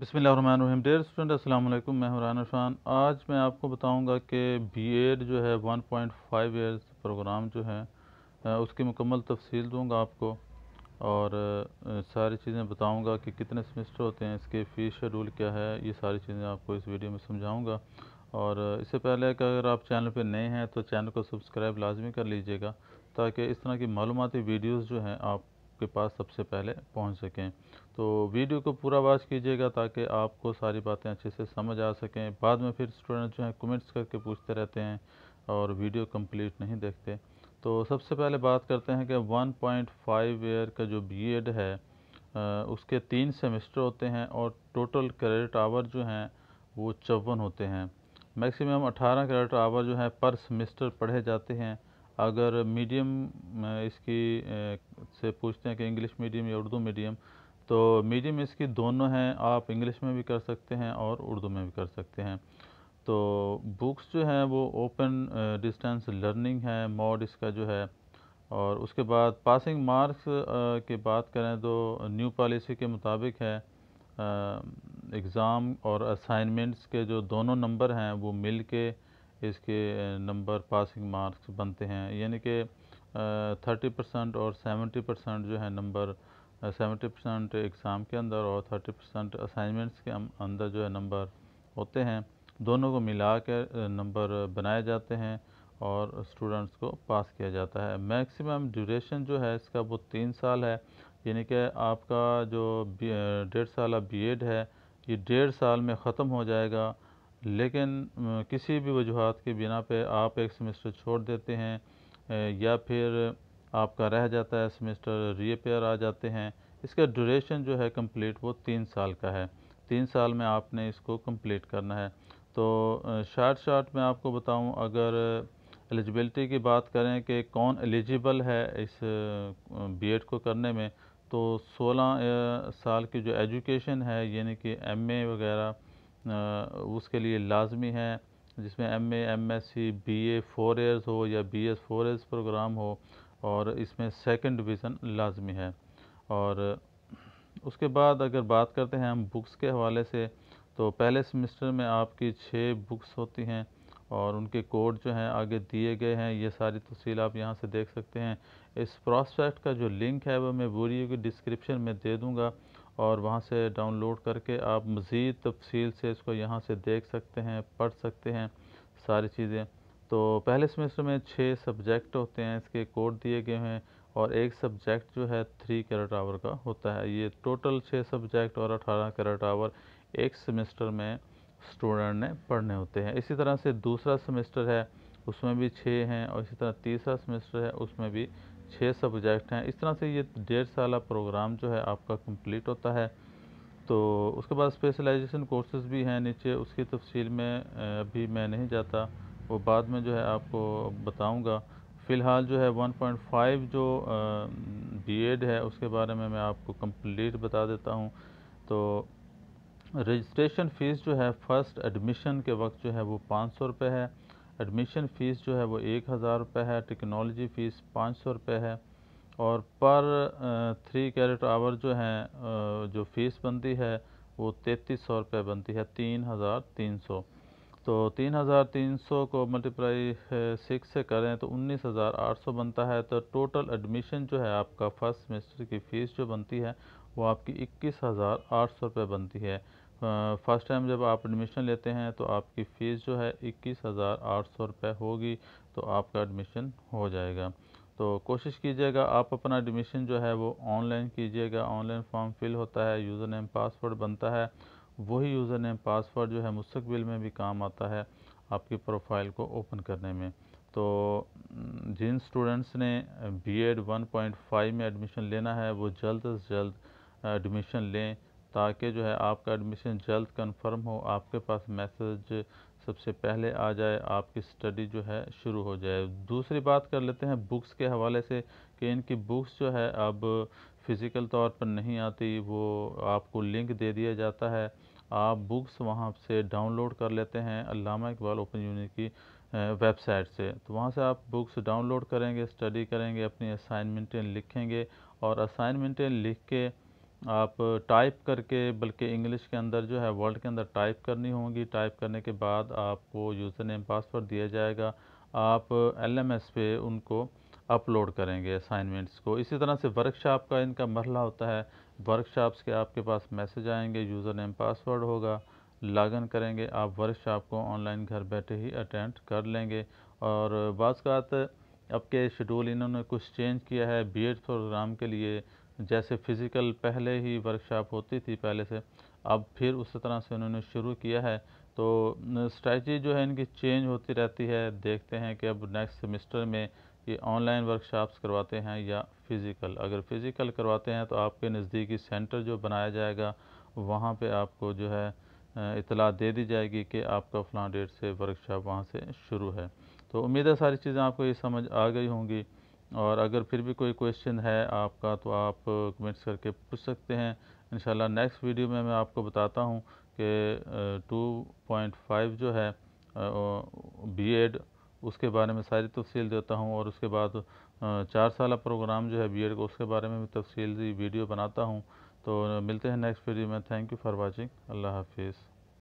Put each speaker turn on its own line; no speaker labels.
बिसमीम dear student अस्सलाम वालेकुम मैं हुरान खान आज मैं आपको बताऊंगा कि बीएड जो है 1.5 पॉइंट ईयर्स प्रोग्राम जो है उसकी मुकम्मल तफसील दूंगा आपको और सारी चीज़ें बताऊंगा कि कितने सेमेस्टर होते हैं इसके फ़ीस शेड्यूल क्या है ये सारी चीज़ें आपको इस वीडियो में समझाऊँगा और इससे पहले कि अगर आप चैनल पर नए हैं तो चैनल को सब्सक्राइब लाजमी कर लीजिएगा ताकि इस तरह की मालूमती वीडियोज़ जो हैं आप आपके पास सबसे पहले पहुंच सकें तो वीडियो को पूरा वॉच कीजिएगा ताकि आपको सारी बातें अच्छे से समझ आ सकें बाद में फिर स्टूडेंट जो हैं कमेंट्स करके पूछते रहते हैं और वीडियो कंप्लीट नहीं देखते तो सबसे पहले बात करते हैं कि 1.5 पॉइंट ईयर का जो बी है उसके तीन सेमेस्टर होते हैं और टोटल क्रेडिट आवर जो हैं वो चौवन होते हैं मैक्सिमम 18 क्रेडिट आवर जो हैं पर सेमेस्टर पढ़े जाते हैं अगर मीडियम इसकी से पूछते हैं कि इंग्लिश मीडियम या उर्दू मीडियम तो मीडियम इसकी दोनों हैं आप इंग्लिश में भी कर सकते हैं और उर्दू में भी कर सकते हैं तो बुक्स जो हैं वो ओपन डिस्टेंस लर्निंग है मॉड इसका जो है और उसके बाद पासिंग मार्क्स की बात करें तो न्यू पॉलिसी के मुताबिक है एग्ज़ाम और असाइनमेंट्स के जो दोनों नंबर हैं वो मिल के इसके नंबर पासिंग मार्क्स बनते हैं यानी कि थर्टी परसेंट और सेवेंटी परसेंट जो है नंबर सेवेंटी परसेंट एग्ज़ाम के अंदर और थर्टी परसेंट असाइनमेंट्स के अं-, अंदर जो है नंबर होते हैं दोनों को मिला के नंबर बनाए जाते हैं और स्टूडेंट्स को पास किया जाता है मैक्सिमम ड्यूरेशन जो है इसका वो तीन साल है यानी कि आपका जो डेढ़ साल बी एड है ये डेढ़ साल में ख़त्म हो जाएगा लेकिन किसी भी वजूहत के बिना पे आप एक सेमेस्टर छोड़ देते हैं या फिर आपका रह जाता है सेमेस्टर रीपेयर आ जाते हैं इसका ड्यूरेशन जो है कंप्लीट वो तीन साल का है तीन साल में आपने इसको कंप्लीट करना है तो शार्ट शार्ट में आपको बताऊं अगर एलिजिबिलिटी की बात करें कि कौन एलिजिबल है इस बीएड को करने में तो 16 साल की जो एजुकेशन है यानी कि एमए वगैरह उसके लिए लाजमी है जिसमें M A M S C B A four years हो या B S four years program हो और इसमें सेकंड डिवीज़न लाजमी है और उसके बाद अगर बात करते हैं हम बुक्स के हवाले से तो पहले सेमेस्टर में आपकी छः बुक्स होती हैं और उनके कोड जो हैं आगे दिए गए हैं ये सारी तफसील आप यहाँ से देख सकते हैं इस प्रोस्पेक्ट का जो लिंक है वह मैं बोरी की डिस्क्रिप्शन में दे दूँगा और वहाँ से डाउनलोड करके आप मज़ीद तफसील से इसको यहाँ से देख सकते हैं पढ़ सकते हैं सारी चीज़ें तो पहले सेमेस्टर में छः सब्जेक्ट होते हैं इसके कोड दिए गए हैं और एक सब्जेक्ट जो है थ्री कैरेट आवर का होता है ये टोटल छः सब्जेक्ट और अठारह कैरेट आवर एक सेमेस्टर में स्टूडेंट ने पढ़ने होते हैं इसी तरह से दूसरा सेमेस्टर है उसमें भी छः हैं और इसी तरह तीसरा सेमेस्टर है उसमें भी छः सब्जेक्ट हैं इस तरह से ये डेढ़ साल प्रोग्राम जो है आपका कंप्लीट होता है तो उसके बाद स्पेशलाइजेशन कोर्सेज भी हैं नीचे उसकी तफसील में अभी मैं नहीं जाता वो बाद में जो है आपको बताऊँगा फ़िलहाल जो है 1.5 जो एड है उसके बारे में मैं आपको कंप्लीट बता देता हूँ तो रजिस्ट्रेशन फ़ीस जो है फ़र्स्ट एडमिशन के वक्त जो है वो पाँच सौ रुपये है एडमिशन फ़ीस जो है वो एक हज़ार रुपये है टेक्नोलॉजी फ़ीस पाँच सौ रुपये है और पर थ्री कैरेट आवर जो हैं जो फ़ीस बनती है वो तैंतीस सौ रुपये बनती है तीन हज़ार तीन सौ तो तीन हज़ार तीन सौ को मल्टीप्लाई सिक्स से करें तो उन्नीस हज़ार आठ सौ बनता है तो टोटल एडमिशन जो है आपका फ़र्स्ट सेमेस्टर की फ़ीस जो बनती है वो आपकी इक्कीस हज़ार आठ सौ रुपये बनती है फ़र्स्ट टाइम जब आप एडमिशन लेते हैं तो आपकी फ़ीस जो है इक्कीस हज़ार आठ सौ रुपये होगी तो आपका एडमिशन हो जाएगा तो कोशिश कीजिएगा आप अपना एडमिशन जो है वो ऑनलाइन कीजिएगा ऑनलाइन फॉर्म फिल होता है यूज़र नेम पासवर्ड बनता है वही यूज़र नेम पासवर्ड जो है मुस्तबिल में भी काम आता है आपकी प्रोफाइल को ओपन करने में तो जिन स्टूडेंट्स ने B Ed one point five में एडमिशन लेना है वो जल्द अज़ जल्द एडमिशन लें ताकि जो है आपका एडमिशन जल्द कंफर्म हो आपके पास मैसेज सबसे पहले आ जाए आपकी स्टडी जो है शुरू हो जाए दूसरी बात कर लेते हैं बुक्स के हवाले से कि इनकी बुक्स जो है अब फ़िज़िकल तौर पर नहीं आती वो आपको लिंक दे दिया जाता है आप बुक्स वहाँ से डाउनलोड कर लेते हैं अलामा इकबाल ओपन यूनिट की वेबसाइट से तो वहाँ से आप बुक्स डाउनलोड करेंगे स्टडी करेंगे अपनी असाइनमेंटें लिखेंगे और असाइनमेंटें लिख के आप टाइप करके बल्कि इंग्लिश के अंदर जो है वर्ल्ड के अंदर टाइप करनी होगी टाइप करने के बाद आपको यूज़र नेम पासवर्ड दिया जाएगा आप एलएमएस पे उनको अपलोड करेंगे असाइनमेंट्स को इसी तरह से वर्कशॉप का इनका मरला होता है वर्कशॉप्स के आपके पास मैसेज आएंगे यूज़र नेम पासवर्ड होगा लॉगिन करेंगे आप वर्कशॉप को ऑनलाइन घर बैठे ही अटेंड कर लेंगे और बाज़ अब के शेड्यूल इन्होंने कुछ चेंज किया है बी प्रोग्राम के लिए जैसे फ़िज़िकल पहले ही वर्कशॉप होती थी पहले से अब फिर उस तरह से उन्होंने शुरू किया है तो स्ट्रैटी जो है इनकी चेंज होती रहती है देखते हैं कि अब नेक्स्ट सेमिस्टर में ये ऑनलाइन वर्कशॉप्स करवाते हैं या फ़िज़िकल अगर फ़िज़िकल करवाते हैं तो आपके नज़दीकी सेंटर जो बनाया जाएगा वहाँ पर आपको जो है इतला दे दी जाएगी कि आपका फ़लाँ डेट से वर्कशॉप वहाँ से शुरू है तो उम्मीद है सारी चीज़ें आपको ये समझ आ गई होंगी और अगर फिर भी कोई क्वेश्चन है आपका तो आप कमेंट्स करके पूछ सकते हैं इन नेक्स्ट वीडियो में मैं आपको बताता हूँ कि 2.5 जो है बीएड उसके बारे में सारी तफसील देता हूँ और उसके बाद चार साल प्रोग्राम जो है बीएड का उसके बारे में भी तफसील वीडियो बनाता हूँ तो मिलते हैं नेक्स्ट वीडियो में थैंक यू फॉर वाचिंग अल्लाह हाफिज़